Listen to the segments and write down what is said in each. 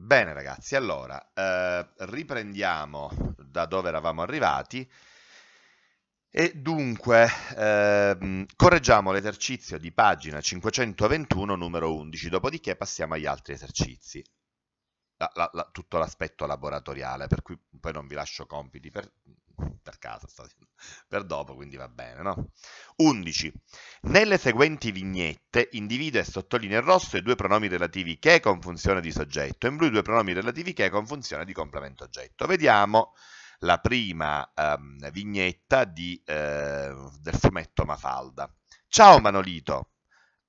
Bene ragazzi, allora eh, riprendiamo da dove eravamo arrivati e dunque eh, correggiamo l'esercizio di pagina 521 numero 11, dopodiché passiamo agli altri esercizi, la, la, la, tutto l'aspetto laboratoriale, per cui poi non vi lascio compiti per, per caso, per dopo, quindi va bene, no? 11. Nelle seguenti vignette individua e sottolinea in rosso i due pronomi relativi che con funzione di soggetto, in blu i due pronomi relativi che con funzione di complemento oggetto. Vediamo la prima ehm, vignetta di, eh, del fumetto Mafalda. Ciao Manolito,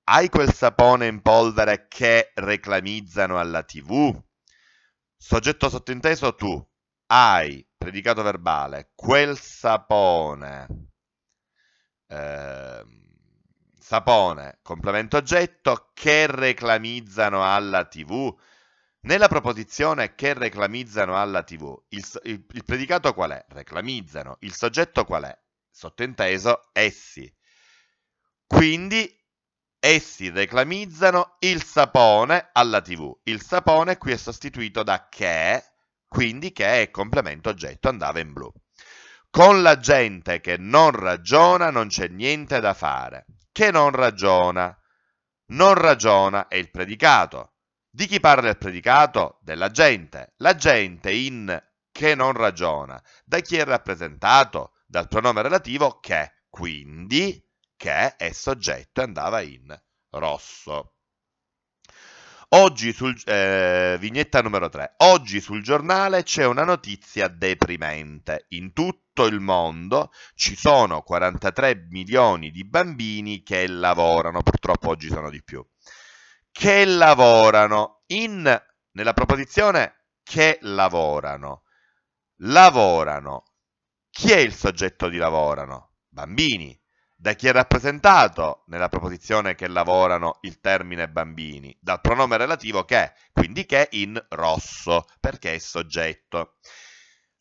hai quel sapone in polvere che reclamizzano alla tv? Soggetto sottinteso tu, hai predicato verbale, quel sapone, eh, sapone, complemento oggetto, che reclamizzano alla tv, nella proposizione che reclamizzano alla tv, il, il, il predicato qual è? Reclamizzano, il soggetto qual è? Sottinteso, essi. Quindi essi reclamizzano il sapone alla tv. Il sapone qui è sostituito da che quindi che è complemento oggetto, andava in blu. Con la gente che non ragiona non c'è niente da fare. Che non ragiona? Non ragiona è il predicato. Di chi parla il predicato? Della gente. La gente in che non ragiona. Da chi è rappresentato? Dal pronome relativo che. Quindi che è soggetto e andava in rosso. Oggi sul, eh, vignetta numero 3. Oggi sul giornale c'è una notizia deprimente. In tutto il mondo ci sono 43 milioni di bambini che lavorano, purtroppo oggi sono di più, che lavorano in, nella proposizione che lavorano. Lavorano. Chi è il soggetto di lavorano? Bambini da chi è rappresentato nella proposizione che lavorano il termine bambini, dal pronome relativo che, quindi che in rosso, perché è soggetto.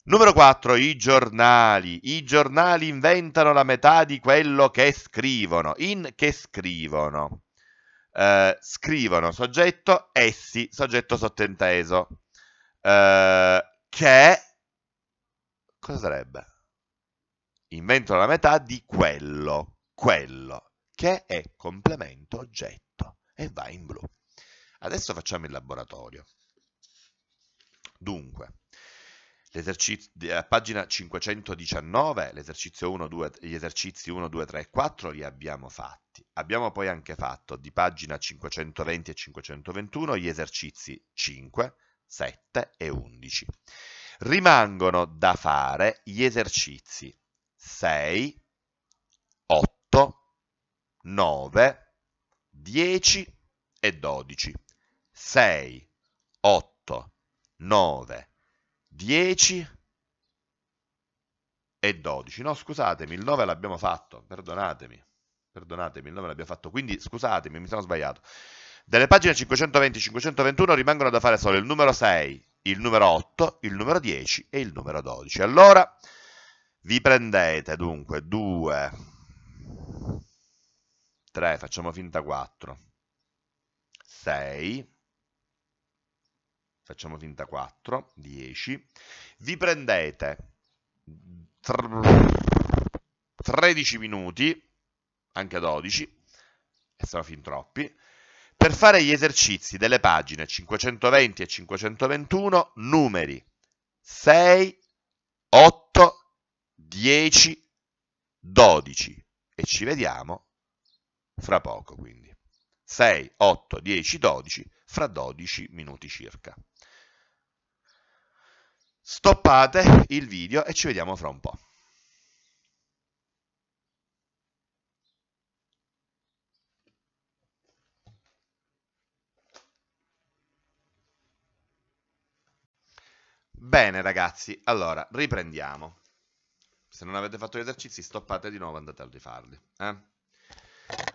Numero 4, i giornali. I giornali inventano la metà di quello che scrivono. In che scrivono? Eh, scrivono soggetto, essi, soggetto sottinteso. Eh, che... Cosa sarebbe? invento la metà di quello, quello, che è complemento oggetto e va in blu. Adesso facciamo il laboratorio. Dunque, a eh, pagina 519 l'esercizio 1, 2, gli esercizi 1, 2, 3 e 4 li abbiamo fatti. Abbiamo poi anche fatto di pagina 520 e 521 gli esercizi 5, 7 e 11. Rimangono da fare gli esercizi 6, 8, 9, 10 e 12. 6, 8, 9, 10 e 12. No, scusatemi, il 9 l'abbiamo fatto, perdonatemi. Perdonatemi, il 9 l'abbiamo fatto, quindi scusatemi, mi sono sbagliato. Delle pagine 520-521 rimangono da fare solo il numero 6, il numero 8, il numero 10 e il numero 12. Allora, vi prendete dunque 2, 3, facciamo finta 4, 6, facciamo finta 4, 10, vi prendete 13 minuti, anche 12, e sono fin troppi, per fare gli esercizi delle pagine 520 e 521, numeri 6, 8, 10, 12 e ci vediamo fra poco quindi. 6, 8, 10, 12 fra 12 minuti circa. Stoppate il video e ci vediamo fra un po'. Bene ragazzi, allora riprendiamo. Se non avete fatto gli esercizi, stoppate di nuovo e andate a rifarli. Eh?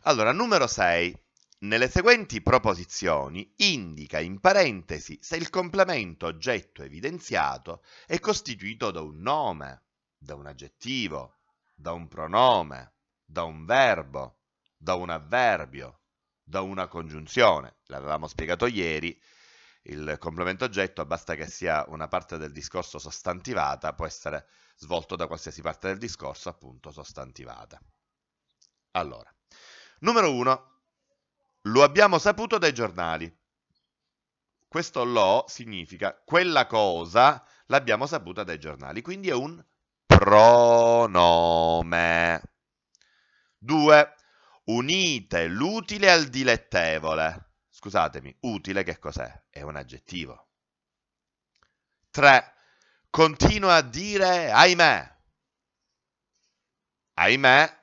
Allora, numero 6. Nelle seguenti proposizioni indica in parentesi se il complemento oggetto evidenziato è costituito da un nome, da un aggettivo, da un pronome, da un verbo, da un avverbio, da una congiunzione. L'avevamo spiegato ieri il complemento oggetto, basta che sia una parte del discorso sostantivata, può essere svolto da qualsiasi parte del discorso, appunto sostantivata. Allora, numero 1. Lo abbiamo saputo dai giornali. Questo lo significa quella cosa l'abbiamo saputa dai giornali, quindi è un pronome. 2. Unite l'utile al dilettevole scusatemi, utile che cos'è? È un aggettivo. 3. Continua a dire ahimè. Ahimè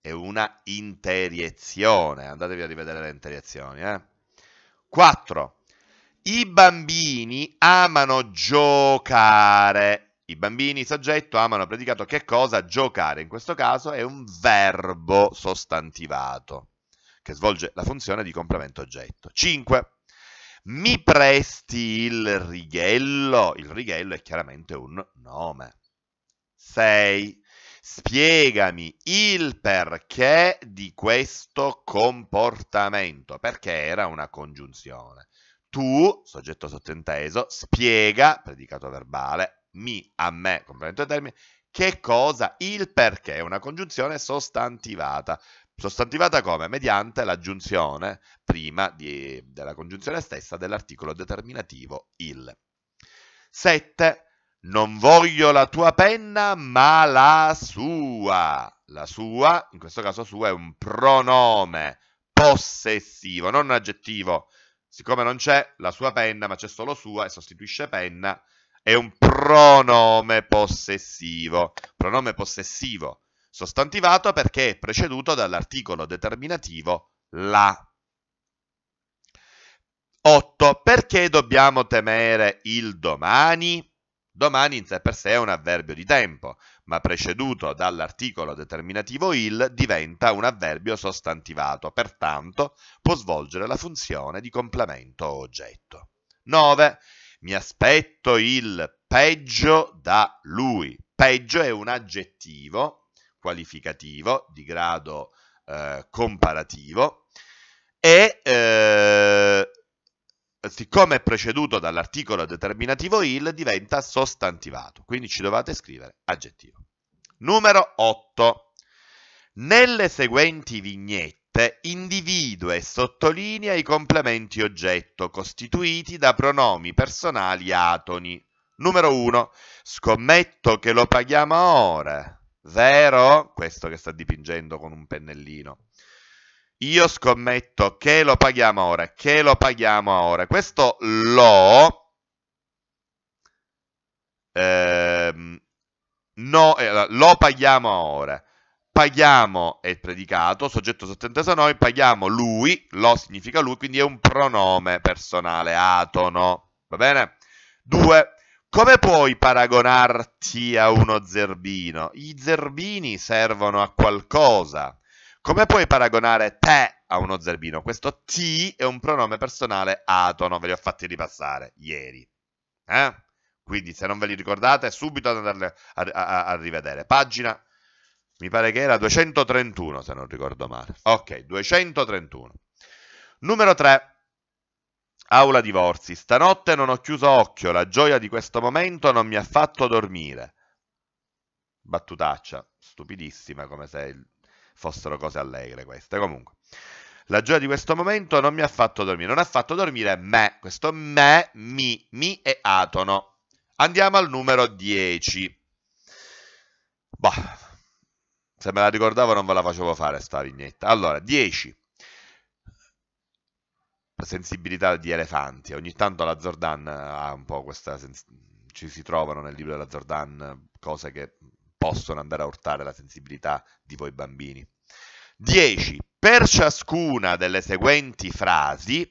è una interiezione, andatevi a rivedere le interiezioni. Eh? I bambini amano giocare. I bambini, soggetto, amano predicato che cosa? Giocare. In questo caso è un verbo sostantivato che svolge la funzione di complemento oggetto. 5. Mi presti il righello. Il righello è chiaramente un nome. 6. Spiegami il perché di questo comportamento, perché era una congiunzione. Tu, soggetto sottinteso, spiega, predicato verbale, mi a me, complemento termine, che cosa, il perché, una congiunzione sostantivata sostantivata come mediante l'aggiunzione prima di, della congiunzione stessa dell'articolo determinativo il. 7. Non voglio la tua penna, ma la sua. La sua, in questo caso sua, è un pronome possessivo, non un aggettivo. Siccome non c'è la sua penna, ma c'è solo sua e sostituisce penna, è un pronome possessivo. Pronome possessivo sostantivato perché è preceduto dall'articolo determinativo la. 8. Perché dobbiamo temere il domani? Domani in sé per sé è un avverbio di tempo, ma preceduto dall'articolo determinativo il diventa un avverbio sostantivato, pertanto può svolgere la funzione di complemento oggetto. 9. Mi aspetto il peggio da lui. Peggio è un aggettivo qualificativo di grado eh, comparativo e eh, siccome è preceduto dall'articolo determinativo il diventa sostantivato, quindi ci dovete scrivere aggettivo. Numero 8. Nelle seguenti vignette individua e sottolinea i complementi oggetto costituiti da pronomi personali atoni. Numero 1. Scommetto che lo paghiamo ora. Vero? Questo che sta dipingendo con un pennellino. Io scommetto che lo paghiamo ora, che lo paghiamo ora. Questo lo... Ehm, no, eh, lo paghiamo ora. Paghiamo è il predicato, soggetto sottinteso a noi, paghiamo lui, lo significa lui, quindi è un pronome personale, atono. Va bene? Due. Come puoi paragonarti a uno zerbino? I zerbini servono a qualcosa. Come puoi paragonare te a uno zerbino? Questo ti è un pronome personale atono, ve li ho fatti ripassare ieri. Eh? Quindi se non ve li ricordate, subito andate a, a, a rivedere. Pagina, mi pare che era 231 se non ricordo male. Ok, 231. Numero 3. Aula divorzi. Stanotte non ho chiuso occhio, la gioia di questo momento non mi ha fatto dormire. Battutaccia, stupidissima come se fossero cose allegre queste. Comunque, la gioia di questo momento non mi ha fatto dormire, non ha fatto dormire me. Questo me, mi, mi è atono. Andiamo al numero 10. Boh, se me la ricordavo non ve la facevo fare sta vignetta. Allora, 10 sensibilità di elefanti. Ogni tanto la Zordan eh, ha un po' questa... Sens- ci si trovano nel libro della Zordan eh, cose che possono andare a urtare la sensibilità di voi bambini. 10. Per ciascuna delle seguenti frasi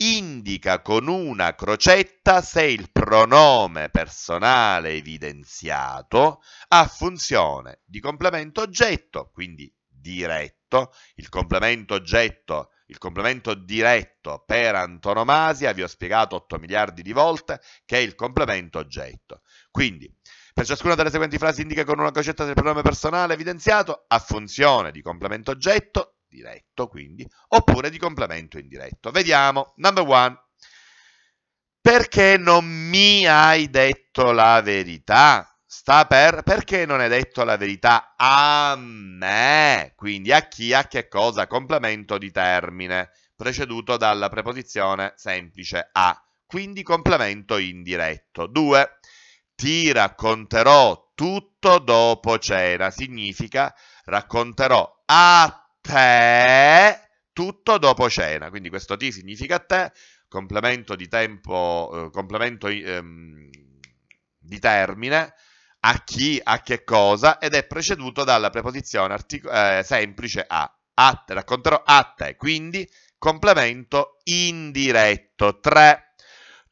indica con una crocetta se il pronome personale evidenziato ha funzione di complemento oggetto, quindi diretto. Il complemento oggetto il complemento diretto per antonomasia, vi ho spiegato 8 miliardi di volte, che è il complemento oggetto. Quindi, per ciascuna delle seguenti frasi indica con una crocetta del pronome personale evidenziato a funzione di complemento oggetto, diretto quindi, oppure di complemento indiretto. Vediamo, number one, perché non mi hai detto la verità? sta per perché non è detto la verità a me, quindi a chi, a che cosa, complemento di termine, preceduto dalla preposizione semplice a, quindi complemento indiretto. 2. Ti racconterò tutto dopo cena, significa racconterò a te tutto dopo cena, quindi questo ti significa a te, complemento di tempo, eh, complemento ehm, di termine, a chi, a che cosa, ed è preceduto dalla preposizione artico- eh, semplice a. a. Racconterò a te, quindi complemento indiretto. 3.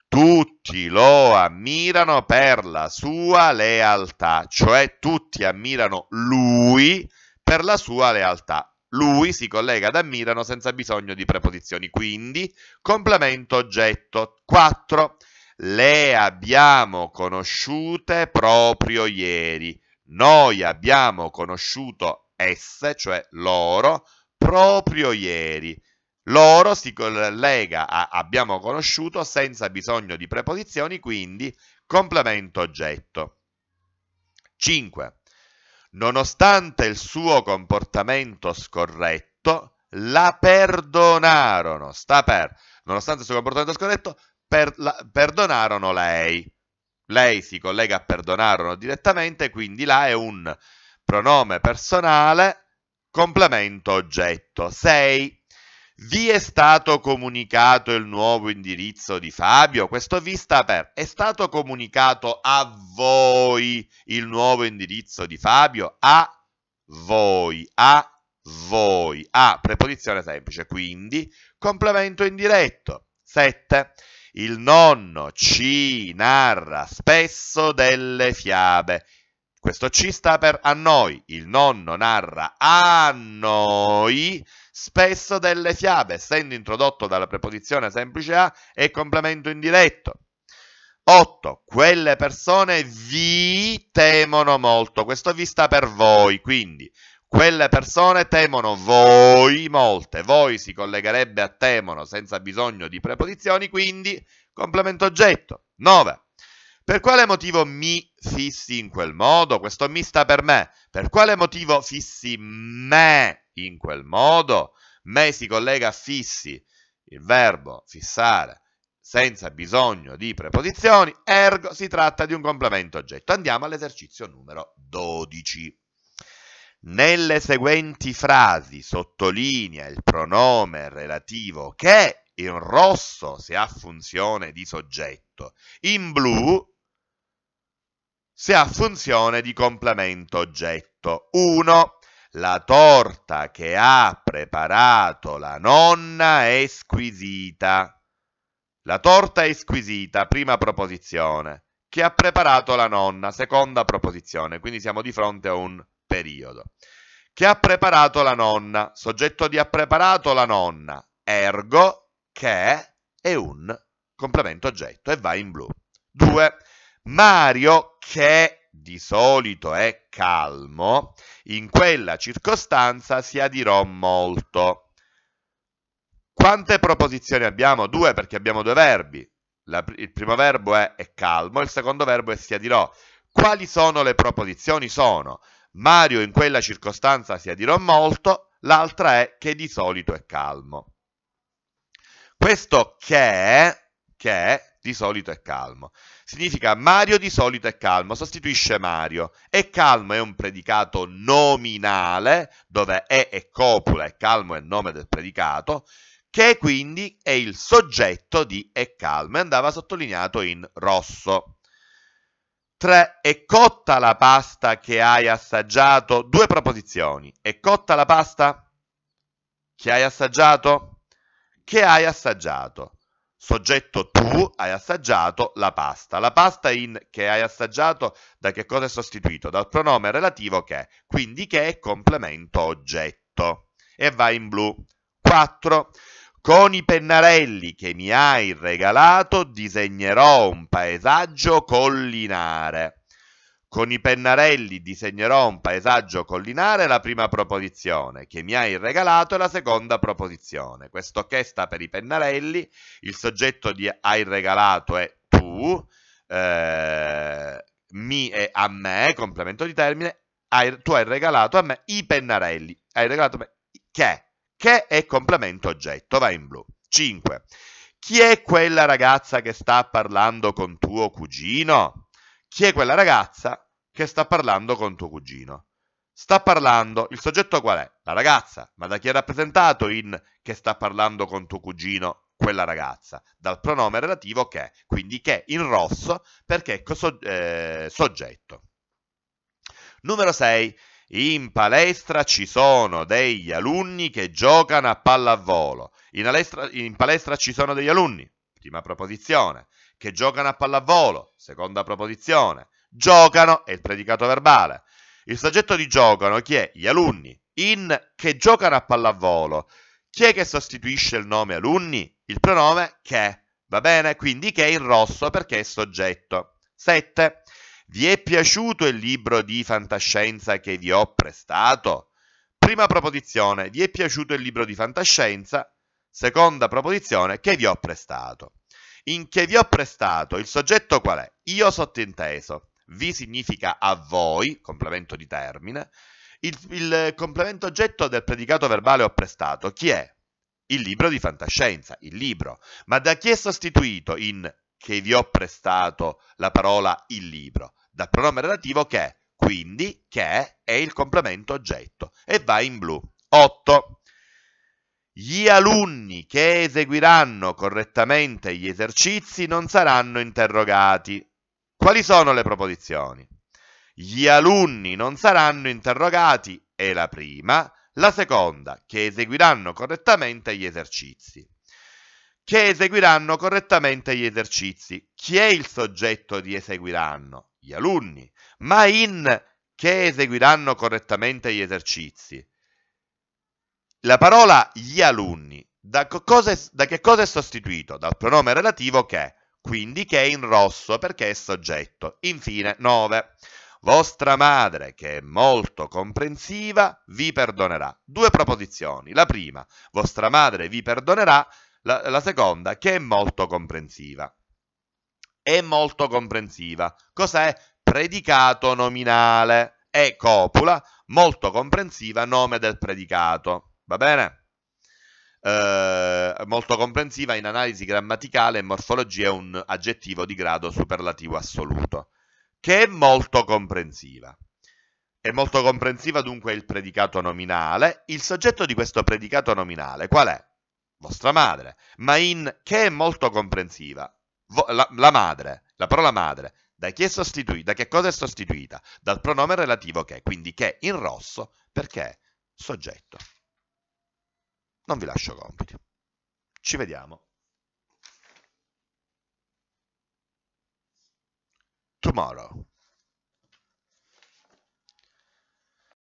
Tutti lo ammirano per la sua lealtà, cioè tutti ammirano lui per la sua lealtà. Lui si collega ad ammirano senza bisogno di preposizioni, quindi complemento oggetto. 4 le abbiamo conosciute proprio ieri. Noi abbiamo conosciuto esse, cioè loro, proprio ieri. Loro si collega a abbiamo conosciuto senza bisogno di preposizioni, quindi complemento oggetto. 5. Nonostante il suo comportamento scorretto, la perdonarono. Sta per. Nonostante il suo comportamento scorretto, per la, perdonarono lei. Lei si collega a perdonarono direttamente, quindi là è un pronome personale, complemento oggetto. 6. Vi è stato comunicato il nuovo indirizzo di Fabio? Questo vi sta per è stato comunicato a voi il nuovo indirizzo di Fabio? A voi, a voi. A, preposizione semplice, quindi complemento indiretto. 7. Il nonno ci narra spesso delle fiabe. Questo ci sta per a noi. Il nonno narra a noi spesso delle fiabe, essendo introdotto dalla preposizione semplice a e complemento indiretto. 8. Quelle persone vi temono molto. Questo vi sta per voi, quindi quelle persone temono voi molte, voi si collegherebbe a temono senza bisogno di preposizioni, quindi complemento oggetto. 9. Per quale motivo mi fissi in quel modo? Questo mi sta per me. Per quale motivo fissi me in quel modo? Me si collega a fissi, il verbo fissare, senza bisogno di preposizioni, ergo si tratta di un complemento oggetto. Andiamo all'esercizio numero 12. Nelle seguenti frasi sottolinea il pronome relativo che in rosso se ha funzione di soggetto, in blu se ha funzione di complemento oggetto. 1. La torta che ha preparato la nonna è squisita. La torta è squisita, prima proposizione. Che ha preparato la nonna, seconda proposizione. Quindi siamo di fronte a un periodo. Che ha preparato la nonna, soggetto di ha preparato la nonna, ergo che è un complemento oggetto e va in blu. 2. Mario che di solito è calmo, in quella circostanza si adirò molto. Quante proposizioni abbiamo? Due perché abbiamo due verbi. La, il primo verbo è, è calmo, il secondo verbo è si adirò. Quali sono le proposizioni? Sono Mario in quella circostanza si adirò molto, l'altra è che di solito è calmo. Questo che, che di solito è calmo. Significa Mario di solito è calmo, sostituisce Mario. E calmo è un predicato nominale, dove è e copula e calmo è il nome del predicato, che quindi è il soggetto di è calmo e andava sottolineato in rosso. 3. È cotta la pasta che hai assaggiato? Due proposizioni. È cotta la pasta? Che hai assaggiato? Che hai assaggiato? Soggetto tu hai assaggiato la pasta. La pasta in che hai assaggiato da che cosa è sostituito? Dal pronome relativo che. Quindi che è complemento oggetto. E va in blu. 4. Con i pennarelli che mi hai regalato disegnerò un paesaggio collinare. Con i pennarelli disegnerò un paesaggio collinare è la prima proposizione, che mi hai regalato è la seconda proposizione. Questo che sta per i pennarelli, il soggetto di hai regalato è tu, eh, mi è a me, complemento di termine, hai, tu hai regalato a me i pennarelli, hai regalato a me che? che è complemento oggetto, va in blu. 5. Chi è quella ragazza che sta parlando con tuo cugino? Chi è quella ragazza che sta parlando con tuo cugino? Sta parlando, il soggetto qual è? La ragazza, ma da chi è rappresentato in che sta parlando con tuo cugino quella ragazza, dal pronome relativo che, quindi che in rosso perché è ecco, eh, soggetto. Numero 6. In palestra ci sono degli alunni che giocano a pallavolo. In, alestra, in palestra ci sono degli alunni, prima proposizione, che giocano a pallavolo, seconda proposizione. Giocano è il predicato verbale. Il soggetto di giocano chi è? Gli alunni. In che giocano a pallavolo. Chi è che sostituisce il nome alunni? Il pronome che. Va bene? Quindi che è in rosso perché è soggetto. 7. Vi è piaciuto il libro di fantascienza che vi ho prestato? Prima proposizione, vi è piaciuto il libro di fantascienza? Seconda proposizione, che vi ho prestato. In che vi ho prestato, il soggetto qual è? Io sottinteso. Vi significa a voi, complemento di termine. Il, il complemento oggetto del predicato verbale ho prestato, chi è? Il libro di fantascienza, il libro. Ma da chi è sostituito in che vi ho prestato la parola il libro, dal pronome relativo che, quindi che è il complemento oggetto e va in blu. 8. Gli alunni che eseguiranno correttamente gli esercizi non saranno interrogati. Quali sono le proposizioni? Gli alunni non saranno interrogati è la prima, la seconda che eseguiranno correttamente gli esercizi che eseguiranno correttamente gli esercizi. Chi è il soggetto di eseguiranno? Gli alunni, ma in che eseguiranno correttamente gli esercizi. La parola gli alunni, da, è, da che cosa è sostituito? Dal pronome relativo che, quindi che è in rosso perché è soggetto. Infine, 9. Vostra madre, che è molto comprensiva, vi perdonerà. Due proposizioni. La prima, vostra madre vi perdonerà, la, la seconda, che è molto comprensiva. È molto comprensiva. Cos'è? Predicato nominale. È copula, molto comprensiva, nome del predicato. Va bene? Eh, molto comprensiva in analisi grammaticale e morfologia è un aggettivo di grado superlativo assoluto, che è molto comprensiva. È molto comprensiva dunque il predicato nominale. Il soggetto di questo predicato nominale qual è? vostra madre, ma in che è molto comprensiva. Vo, la, la madre, la parola madre, da chi è sostituita, da che cosa è sostituita? Dal pronome relativo che, quindi che in rosso perché soggetto. Non vi lascio compiti. Ci vediamo. Tomorrow.